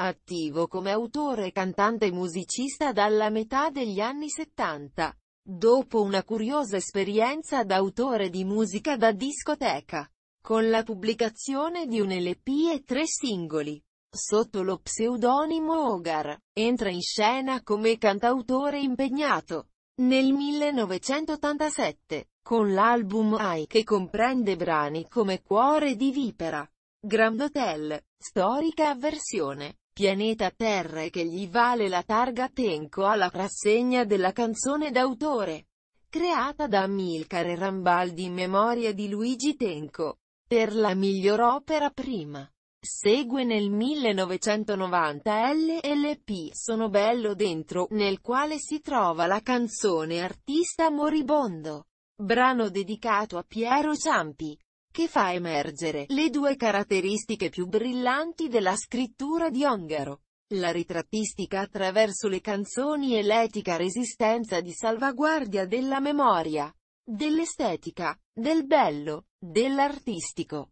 Attivo come autore cantante e musicista dalla metà degli anni 70. Dopo una curiosa esperienza da autore di musica da discoteca, con la pubblicazione di un LP e tre singoli, sotto lo pseudonimo Hogar, entra in scena come cantautore impegnato. Nel 1987, con l'album I che comprende brani come Cuore di Vipera, Grand Hotel, Storica Avversione, pianeta Terra e che gli vale la targa Tenco alla rassegna della canzone d'autore, creata da Amilcare Rambaldi in memoria di Luigi Tenco, per la miglior opera prima. Segue nel 1990 LLP Sono bello dentro, nel quale si trova la canzone Artista moribondo, brano dedicato a Piero Ciampi che fa emergere le due caratteristiche più brillanti della scrittura di Ongaro. La ritrattistica attraverso le canzoni e l'etica resistenza di salvaguardia della memoria, dell'estetica, del bello, dell'artistico.